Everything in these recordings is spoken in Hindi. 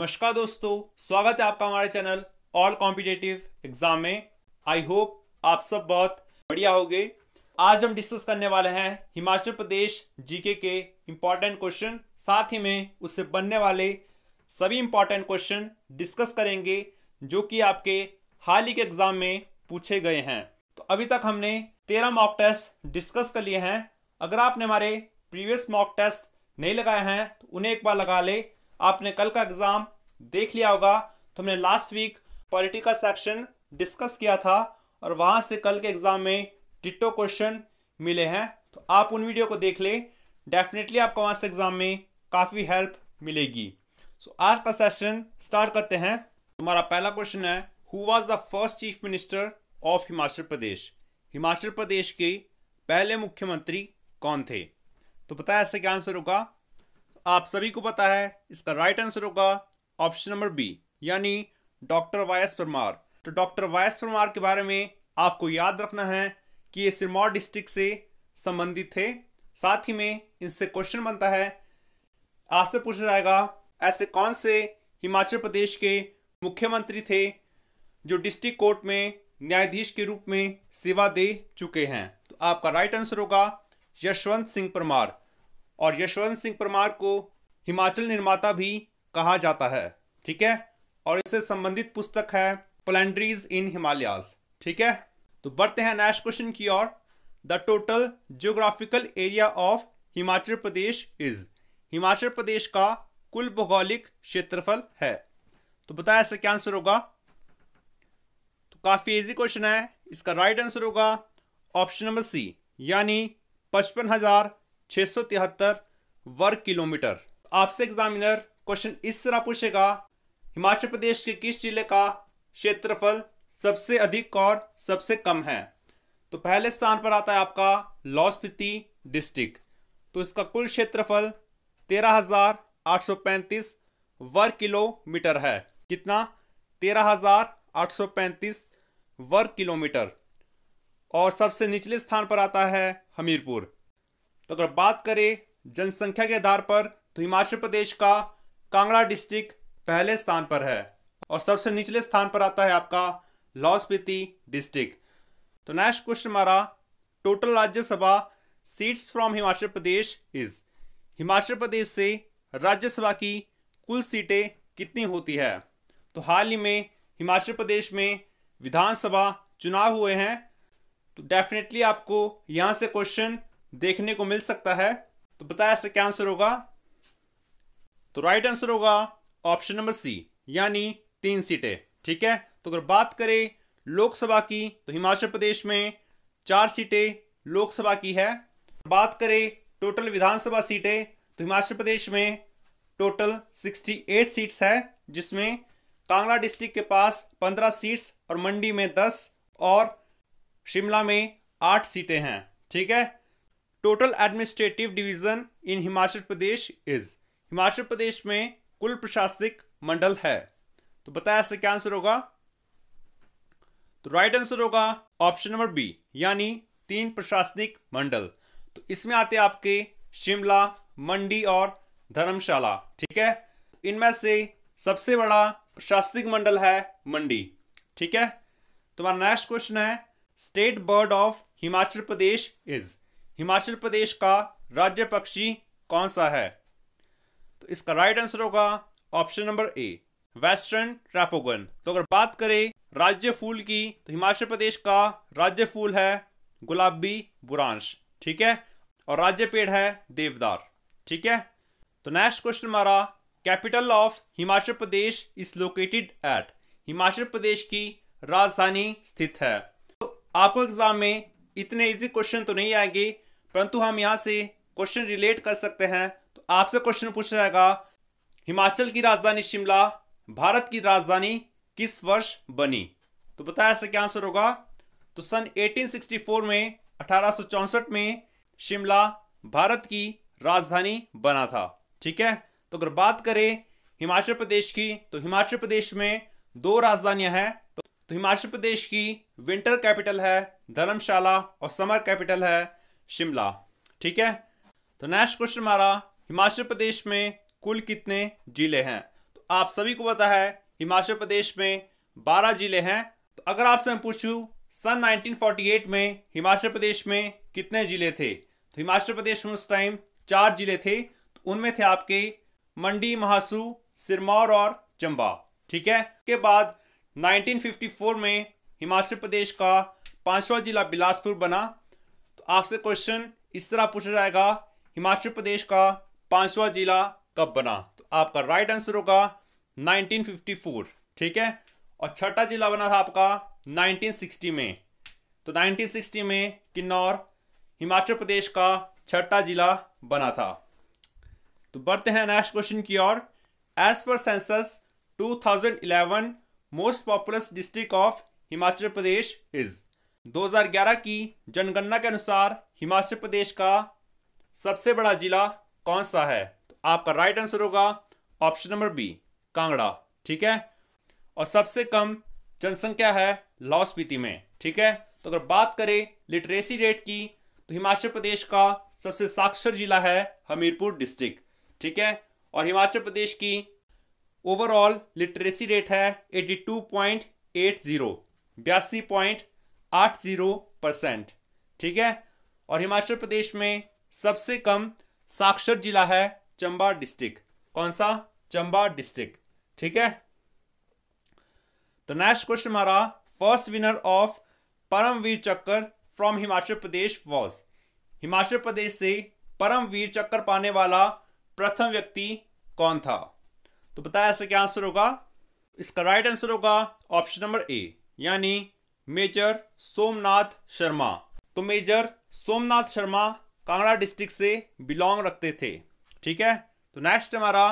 नमस्कार दोस्तों स्वागत है आपका हमारे चैनल ऑल कॉम्पिटेटिव एग्जाम में आई होप आप सब बहुत बढ़िया गए आज हम डिस्कस करने वाले हैं हिमाचल प्रदेश जीके के इम्पॉर्टेंट क्वेश्चन साथ ही में उससे बनने वाले सभी इम्पॉर्टेंट क्वेश्चन डिस्कस करेंगे जो कि आपके हाल ही के एग्जाम में पूछे गए हैं तो अभी तक हमने तेरह मॉक टेस्ट डिस्कस कर लिए हैं अगर आपने हमारे प्रीवियस मॉक टेस्ट नहीं लगाए हैं तो उन्हें एक बार लगा ले आपने कल का एग्ज़ाम देख लिया होगा तो हमने last week political section discuss किया था और वहां से कल के एग्ज़ाम में डिटो क्वेश्चन मिले हैं तो आप उन वीडियो को देख लें डेफिनेटली आपको वहां से एग्ज़ाम में काफ़ी हेल्प मिलेगी सो so, आज का सेशन स्टार्ट करते हैं हमारा पहला क्वेश्चन है who was the first chief minister of Himachal Pradesh Himachal Pradesh के पहले मुख्यमंत्री कौन थे तो बताया ऐसे क्या आंसर होगा आप सभी को पता है इसका राइट आंसर होगा ऑप्शन नंबर बी यानी डॉक्टर वायस परमार तो डॉक्टर वायस परमार के बारे में आपको याद रखना है कि ये सिरमौर डिस्ट्रिक्ट से संबंधित थे साथ ही में इनसे क्वेश्चन बनता है आपसे पूछा जाएगा ऐसे कौन से हिमाचल प्रदेश के मुख्यमंत्री थे जो डिस्ट्रिक्ट कोर्ट में न्यायाधीश के रूप में सेवा दे चुके हैं तो आपका राइट आंसर होगा यशवंत सिंह परमार और यशवंत सिंह परमार को हिमाचल निर्माता भी कहा जाता है ठीक है और इससे संबंधित पुस्तक है प्लैंड्रीज इन हिमालयाज ठीक है तो बढ़ते हैं नेक्स्ट क्वेश्चन की ओर the total geographical area of Himachal Pradesh is Himachal Pradesh का कुल भौगोलिक क्षेत्रफल है तो बताया ऐसा क्या आंसर होगा तो काफ़ी इजी क्वेश्चन है इसका राइट आंसर होगा ऑप्शन नंबर सी यानी पचपन हजार 673 वर्ग किलोमीटर आपसे एग्जामिनर क्वेश्चन इस तरह पूछेगा हिमाचल प्रदेश के किस जिले का क्षेत्रफल सबसे अधिक और सबसे कम है तो पहले स्थान पर आता है आपका लाहौल स्पीति डिस्ट्रिक्ट तो इसका कुल क्षेत्रफल 13,835 वर्ग किलोमीटर है कितना 13,835 वर्ग किलोमीटर और सबसे निचले स्थान पर आता है हमीरपुर तो अगर बात करें जनसंख्या के आधार पर तो हिमाचल प्रदेश का कांगड़ा डिस्ट्रिक्ट पहले स्थान पर है और सबसे निचले स्थान पर आता है आपका लाहौल स्पीति डिस्ट्रिक्ट तो नेक्स्ट क्वेश्चन हमारा total Rajya Sabha seats from Himachal Pradesh is Himachal Pradesh से राज्यसभा की कुल सीटें कितनी होती है तो हाल ही में हिमाचल प्रदेश में विधानसभा चुनाव हुए हैं तो डेफिनेटली आपको यहां से क्वेश्चन देखने को मिल सकता है तो बताया इसका क्या आंसर होगा तो राइट आंसर होगा ऑप्शन नंबर सी यानी तीन सीटें ठीक है तो अगर बात करें लोकसभा की तो हिमाचल प्रदेश में चार सीटें लोकसभा की है बात करें टोटल विधानसभा सीटें तो हिमाचल प्रदेश में टोटल 68 सीट्स है जिसमें कांगड़ा डिस्ट्रिक्ट के पास 15 सीट्स और मंडी में 10 और शिमला में 8 सीटें हैं ठीक है total administrative division in Himachal Pradesh is Himachal Pradesh में कुल प्रशासनिक मंडल है तो बताया इससे क्या आंसर होगा तो राइट आंसर होगा ऑप्शन नंबर बी यानी तीन प्रशासनिक मंडल तो इसमें आते हैं आपके शिमला मंडी और धर्मशाला ठीक है इनमें से सबसे बड़ा प्रशासनिक मंडल है मंडी ठीक है तुम्हारा नेक्स्ट क्वेश्चन है state bird of Himachal Pradesh is Himachal Pradesh का राज्य पक्षी कौन सा है तो इसका राइट आंसर होगा option number A western tragopan तो अगर बात करें राज्य फूल की तो हिमाचल प्रदेश का राज्य फूल है गुलाबी बुरांश ठीक है और राज्य पेड़ है देवदार ठीक है तो नेक्स्ट क्वेश्चन हमारा capital of Himachal Pradesh is located at Himachal Pradesh की राजधानी स्थित है तो आपको एग्जाम में इतने इजी क्वेश्चन तो नहीं आएंगे परंतु हम यहाँ से क्वेश्चन रिलेट कर सकते हैं तो आपसे क्वेश्चन पूछा जाएगा हिमाचल की राजधानी शिमला भारत की राजधानी किस वर्ष बनी तो बताया ऐसा क्या आंसर होगा तो सन 1864 में अठारह में शिमला भारत की राजधानी बना था ठीक है तो अगर बात करें हिमाचल प्रदेश की तो हिमाचल प्रदेश में दो राजधानियां हैं तो हिमाचल प्रदेश की विंटर कैपिटल है धर्मशाला और समर कैपिटल है शिमला ठीक है तो नेक्स्ट क्वेश्चन हमारा हिमाचल प्रदेश में कुल कितने जिले हैं तो आप सभी को पता है हिमाचल प्रदेश में 12 जिले हैं तो अगर आपसे मैं पूछूं सन 1948 में हिमाचल प्रदेश में कितने जिले थे तो हिमाचल प्रदेश में उस टाइम चार जिले थे तो उनमें थे आपके मंडी महासू सिरमौर और चंबा ठीक है के बाद 1954 में हिमाचल प्रदेश का पांचवा जिला बिलासपुर बना आपसे क्वेश्चन इस तरह पूछा जाएगा हिमाचल प्रदेश का पांचवा जिला कब बना तो आपका राइट आंसर होगा 1954 ठीक है और छठा जिला बना था आपका 1960 में तो 1960 में किन्नौर हिमाचल प्रदेश का छठा जिला बना था तो बढ़ते हैं नेक्स्ट क्वेश्चन की ओर as per census 2011 most populous district of Himachal Pradesh is 2011 की जनगणना के अनुसार हिमाचल प्रदेश का सबसे बड़ा जिला कौन सा है तो आपका राइट आंसर होगा ऑप्शन नंबर बी कांगड़ा ठीक है और सबसे कम जनसंख्या है लाहौल स्पीति में ठीक है तो अगर बात करें लिटरेसी रेट की तो हिमाचल प्रदेश का सबसे साक्षर जिला है हमीरपुर डिस्ट्रिक्ट ठीक है और हिमाचल प्रदेश की ओवरऑल लिटरेसी रेट है eighty two point eight zero बयासी पॉइंट आठ जीरो परसेंट ठीक है और हिमाचल प्रदेश में सबसे कम साक्षर जिला है चंबा डिस्ट्रिक्ट कौन सा चंबा डिस्ट्रिक्ट ठीक है तो नेक्स्ट क्वेश्चन हमारा first winner of Param Vir Chakra from Himachal Pradesh was Himachal Pradesh से परमवीर चक्कर पाने वाला प्रथम व्यक्ति कौन था तो बताया ऐसे क्या आंसर होगा इसका राइट आंसर होगा ऑप्शन नंबर ए यानी मेजर सोमनाथ शर्मा तो मेजर सोमनाथ शर्मा कांगड़ा डिस्ट्रिक्ट से बिलोंग रखते थे ठीक है तो नेक्स्ट हमारा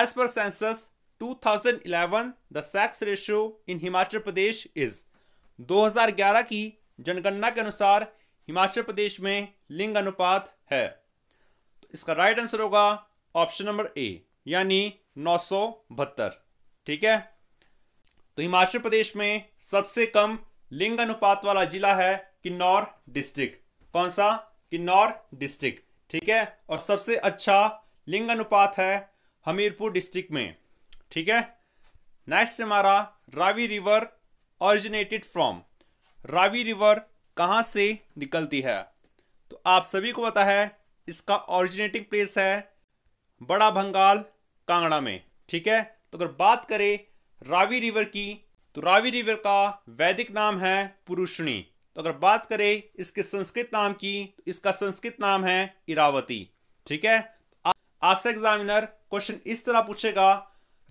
as per census 2011 the sex ratio in Himachal Pradesh is 2011 की जनगणना के अनुसार हिमाचल प्रदेश में लिंग अनुपात है तो इसका राइट आंसर होगा ऑप्शन नंबर ए यानी नौ ठीक है तो हिमाचल प्रदेश में सबसे कम लिंग अनुपात वाला जिला है किन्नौर डिस्ट्रिक्ट कौन सा किन्नौर डिस्ट्रिक्ट ठीक है और सबसे अच्छा लिंग अनुपात है हमीरपुर डिस्ट्रिक्ट में ठीक है नेक्स्ट हमारा Ravi river originated from Ravi river कहाँ से निकलती है तो आप सभी को पता है इसका ऑरिजिनेटिंग प्लेस है बड़ा भंगाल कांगड़ा में ठीक है तो अगर बात करें रावी रिवर की तो रावी रिवर का वैदिक नाम है पुरुषणी तो अगर बात करें इसके संस्कृत नाम की तो इसका संस्कृत नाम है इरावती ठीक है आपसे एग्जामिनर क्वेश्चन इस तरह पूछेगा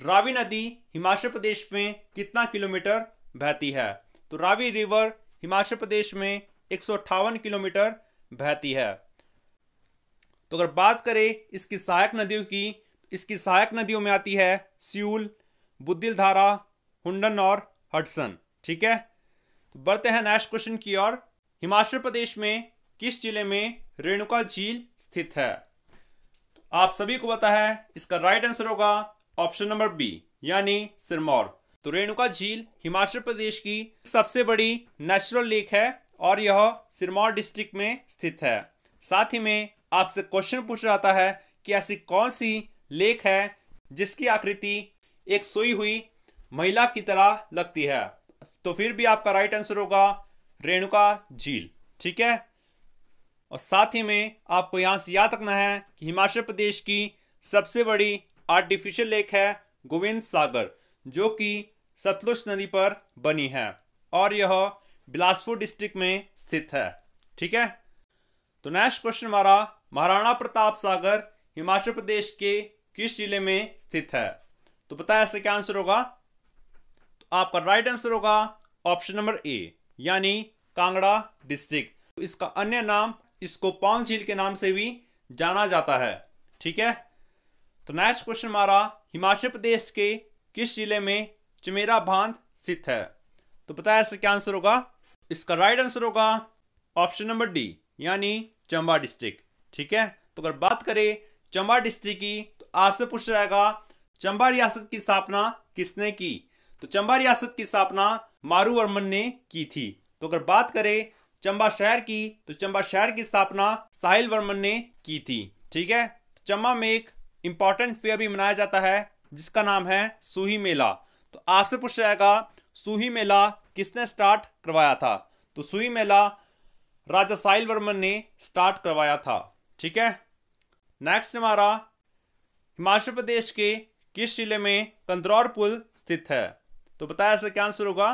रावी नदी हिमाचल प्रदेश में कितना किलोमीटर बहती है तो रावी रिवर हिमाचल प्रदेश में एक किलोमीटर बहती है तो अगर बात करें इसकी सहायक नदियों की तो इसकी सहायक नदियों में आती है सियूल बुद्धिल धारा हुडन और हटसन ठीक है तो बढ़ते हैं नेक्स्ट क्वेश्चन की ओर हिमाचल प्रदेश में किस जिले में रेणुका झील स्थित है तो आप सभी को पता है इसका राइट आंसर होगा ऑप्शन नंबर बी यानी सिरमौर तो रेणुका झील हिमाचल प्रदेश की सबसे बड़ी नेचुरल लेक है और यह सिरमौर डिस्ट्रिक्ट में स्थित है साथ ही में आपसे क्वेश्चन पूछा जाता है कि ऐसी कौन सी लेक है जिसकी आकृति एक सोई हुई महिला की तरह लगती है तो फिर भी आपका राइट आंसर होगा रेणुका झील ठीक है और साथ ही में आपको यहां से याद रखना है कि हिमाचल प्रदेश की सबसे बड़ी आर्टिफिशियल लेक है गोविंद सागर जो कि सतलुज नदी पर बनी है और यह बिलासपुर डिस्ट्रिक्ट में स्थित है ठीक है तो नेक्स्ट क्वेश्चन हमारा महाराणा प्रताप सागर हिमाचल प्रदेश के किस जिले में स्थित है तो बताया ऐसे क्या आंसर होगा तो आपका राइट आंसर होगा ऑप्शन नंबर ए यानी कांगड़ा डिस्ट्रिक्ट तो इसका अन्य नाम इसको पाउंच झील के नाम से भी जाना जाता है ठीक है तो नेक्स्ट क्वेश्चन हमारा हिमाचल प्रदेश के किस जिले में चमेरा बांध स्थित है तो बताया ऐसे क्या आंसर होगा इसका राइट आंसर होगा ऑप्शन नंबर डी यानी चंबा डिस्ट्रिक्ट ठीक है तो अगर बात करें चंबा डिस्ट्रिक्ट की तो आपसे पूछा जाएगा चंबा रियासत की स्थापना किसने की तो चंबा रियासत की स्थापना मारू वर्मन ने की थी तो अगर बात करें चंबा शहर की तो चंबा शहर की स्थापना साहिल वर्मन ने की थी ठीक है तो चंबा में एक इंपॉर्टेंट फेयर भी मनाया जाता है जिसका नाम है सूही मेला तो आपसे पूछा जाएगा सूही मेला किसने स्टार्ट करवाया था तो सूही मेला राजा साहिल वर्मन ने स्टार्ट करवाया था ठीक है नेक्स्ट हमारा हिमाचल प्रदेश के किस जिले में कंद्रौर पुल स्थित है तो बताया इसका क्या आंसर होगा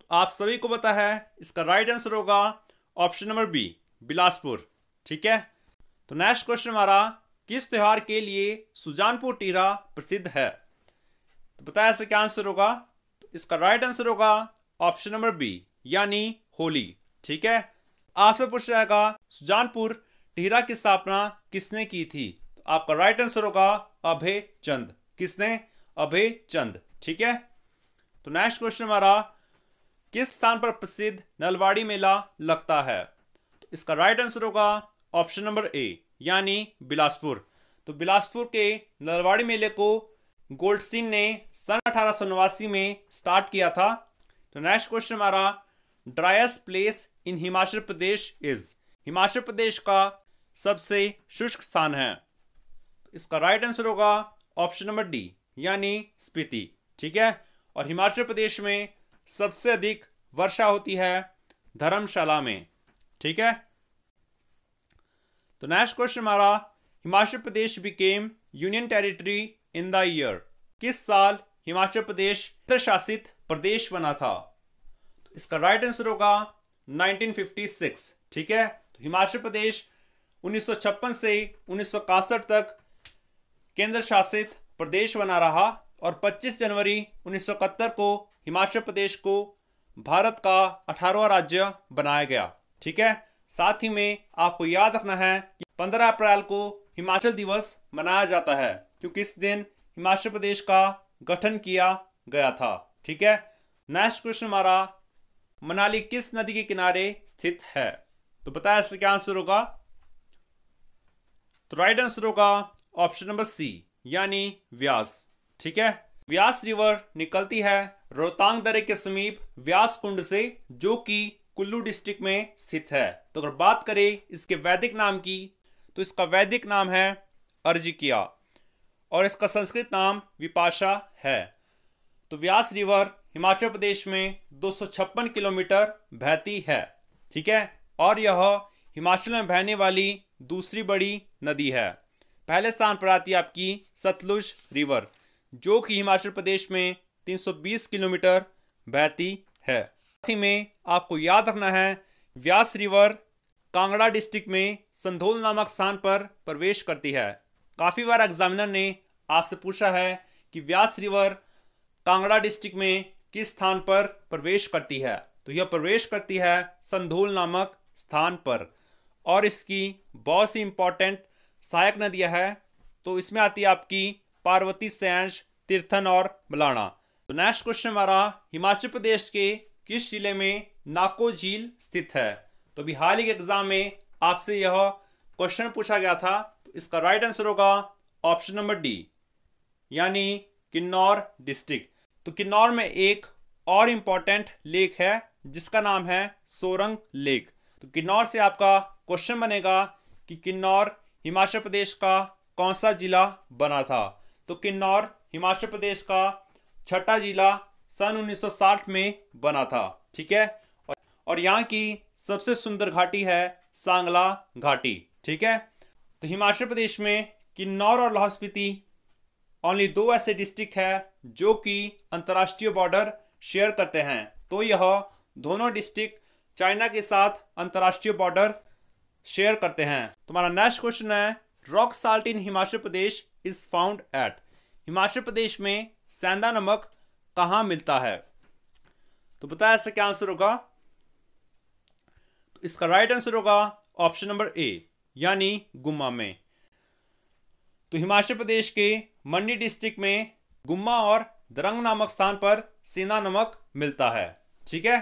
तो आप सभी को पता है इसका राइट आंसर होगा ऑप्शन नंबर बी बिलासपुर ठीक है तो नेक्स्ट क्वेश्चन हमारा किस त्यौहार के लिए सुजानपुर टीरा प्रसिद्ध है तो बताया इसका क्या आंसर होगा तो इसका राइट आंसर होगा ऑप्शन नंबर बी यानी होली ठीक है आपसे पूछ जाएगा सुजानपुर टीरा की स्थापना किसने की थी आपका राइट आंसर होगा अभय चंद किसने अभय चंद ठीक है तो नेक्स्ट क्वेश्चन हमारा किस स्थान पर प्रसिद्ध नलवाड़ी मेला लगता है तो इसका राइट आंसर होगा ऑप्शन नंबर ए यानी बिलासपुर तो बिलासपुर के नलवाड़ी मेले को गोल्डस्टीन ने सन अठारह में स्टार्ट किया था तो नेक्स्ट क्वेश्चन हमारा driest place in Himachal Pradesh is Himachal Pradesh का सबसे शुष्क स्थान है इसका राइट आंसर होगा ऑप्शन नंबर डी यानी स्पीति ठीक है और हिमाचल प्रदेश में सबसे अधिक वर्षा होती है धर्मशाला में ठीक है तो नेक्स्ट क्वेश्चन हमारा Himachal Pradesh became union territory in the year किस साल हिमाचल प्रदेश शासित प्रदेश बना था तो इसका राइट आंसर होगा 1956 ठीक है तो हिमाचल प्रदेश 1956 से उन्नीस तक केंद्र शासित प्रदेश बना रहा और 25 जनवरी 1971 को हिमाचल प्रदेश को भारत का अठारवा राज्य बनाया गया ठीक है साथ ही में आपको याद रखना है कि 15 अप्रैल को हिमाचल दिवस मनाया जाता है क्योंकि इस दिन हिमाचल प्रदेश का गठन किया गया था ठीक है नेक्स्ट क्वेश्चन हमारा मनाली किस नदी के किनारे स्थित है तो बताया इसका क्या आंसर होगा तो राइट आंसर होगा ऑप्शन नंबर सी यानी व्यास ठीक है व्यास रिवर निकलती है रोहतांग दरे के समीप व्यास कुंड से जो कि कुल्लू डिस्ट्रिक्ट में स्थित है तो अगर बात करें इसके वैदिक नाम की तो इसका वैदिक नाम है अर्जिकिया और इसका संस्कृत नाम विपाशा है तो व्यास रिवर हिमाचल प्रदेश में दो किलोमीटर बहती है ठीक है और यह हिमाचल में बहने वाली दूसरी बड़ी नदी है पहले स्थान पर आती है आपकी सतलुज रिवर जो कि हिमाचल प्रदेश में 320 किलोमीटर बहती है साथ ही में आपको याद रखना है व्यास रिवर कांगड़ा डिस्ट्रिक्ट में संधोल नामक स्थान पर प्रवेश करती है काफ़ी बार एग्जामिनर ने आपसे पूछा है कि व्यास रिवर कांगड़ा डिस्ट्रिक्ट में किस स्थान पर प्रवेश करती है तो यह प्रवेश करती है संधोल नामक स्थान पर और इसकी बहुत सी इंपॉर्टेंट सहायक नदियां है तो इसमें आती है आपकी पार्वती सैंश तीर्थन और मलाना तो नेक्स्ट क्वेश्चन हमारा हिमाचल प्रदेश के किस जिले में नाको झील स्थित है तो अभी हाल ही के एग्जाम में आपसे यह क्वेश्चन पूछा गया था तो इसका राइट आंसर होगा ऑप्शन नंबर डी यानी किन्नौर डिस्ट्रिक्ट तो किन्नौर में एक और इम्पॉर्टेंट लेक है जिसका नाम है सोरंग लेक तो किन्नौर से आपका क्वेश्चन बनेगा कि किन्नौर हिमाचल प्रदेश का कौन सा जिला बना था तो किन्नौर हिमाचल प्रदेश का छठा जिला सन 1960 में बना था ठीक है और यहाँ की सबसे सुंदर घाटी है सांगला घाटी ठीक है तो हिमाचल प्रदेश में किन्नौर और लाहौल स्पीति ओनली दो ऐसे डिस्ट्रिक्ट है जो कि अंतर्राष्ट्रीय बॉर्डर शेयर करते हैं तो यह दोनों डिस्ट्रिक्ट चाइना के साथ अंतर्राष्ट्रीय बॉर्डर शेयर करते हैं तुम्हारा नेक्स्ट क्वेश्चन है rock salt in Himachal Pradesh is found at Himachal Pradesh में सेंधा नमक कहा मिलता है तो बताया इसका क्या आंसर होगा तो इसका राइट आंसर होगा ऑप्शन नंबर ए यानी गुम्मा में तो हिमाचल प्रदेश के मंडी डिस्ट्रिक्ट में गुम्मा और दरंग नामक स्थान पर सीना नमक मिलता है ठीक है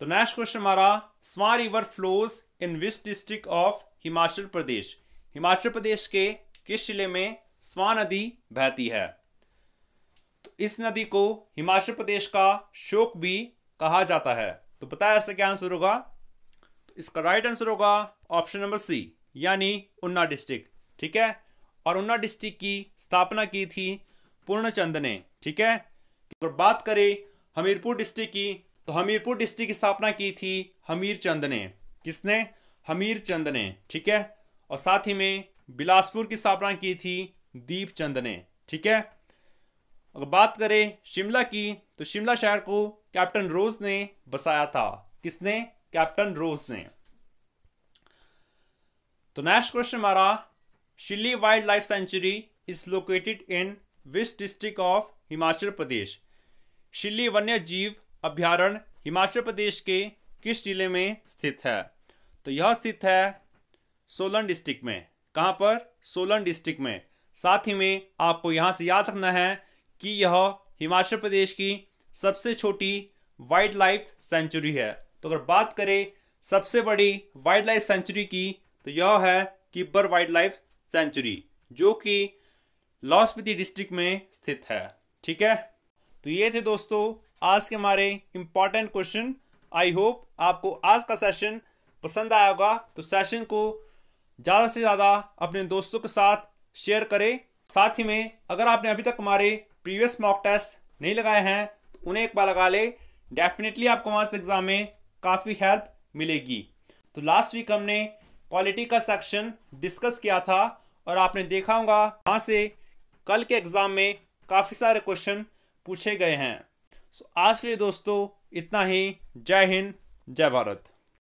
तो नेक्स्ट क्वेश्चन हमारा Swan river flows in which district of Himachal Pradesh Himachal Pradesh के किस जिले में स्वा नदी बहती है तो इस नदी को हिमाचल प्रदेश का शोक भी कहा जाता है तो बताया ऐसा क्या आंसर होगा तो इसका राइट आंसर होगा ऑप्शन नंबर सी यानी उन्ना डिस्ट्रिक्ट ठीक है और उन्ना डिस्ट्रिक्ट की स्थापना की थी पूर्णचंद ने ठीक है और बात करें हमीरपुर डिस्ट्रिक्ट की तो हमीरपुर डिस्ट्रिक्ट की स्थापना की थी हमीर चंद ने किसने हमीर चंद ने ठीक है और साथ ही में बिलासपुर की स्थापना की थी दीप चंद ने ठीक है अगर बात करें शिमला की तो शिमला शहर को कैप्टन रोज ने बसाया था किसने कैप्टन रोज ने तो नेक्स्ट क्वेश्चन हमारा Shilli wildlife sanctuary is located in which district of Himachal Pradesh Shilli वन्य जीव अभ्यारण्य हिमाचल प्रदेश के किस जिले में स्थित है तो यह स्थित है सोलन डिस्ट्रिक्ट में कहाँ पर सोलन डिस्ट्रिक्ट में साथ ही में आपको यहाँ से याद रखना है कि यह हिमाचल प्रदेश की सबसे छोटी वाइल्ड लाइफ सेंचुरी है तो अगर बात करें सबसे बड़ी वाइल्ड लाइफ सेंचुरी की तो यह है किब्बर वाइल्ड लाइफ सेंचुरी जो कि लाहौल स्पीति डिस्ट्रिक्ट में स्थित है ठीक है तो ये थे दोस्तों आज के हमारे इंपॉर्टेंट क्वेश्चन आई होप आपको आज का सेशन पसंद आया होगा तो सेशन को ज़्यादा से ज़्यादा अपने दोस्तों के साथ शेयर करें साथ ही में अगर आपने अभी तक हमारे प्रीवियस मॉक टेस्ट नहीं लगाए हैं तो उन्हें एक बार लगा ले डेफिनेटली आपको वहाँ से एग्ज़ाम में काफ़ी हेल्प मिलेगी तो लास्ट वीक हमने क्वालिटी का सेक्शन डिस्कस किया था और आपने देखा होगा वहाँ से कल के एग्ज़ाम में काफ़ी सारे क्वेश्चन पूछे गए हैं सो आज के लिए दोस्तों इतना ही जय हिंद जय भारत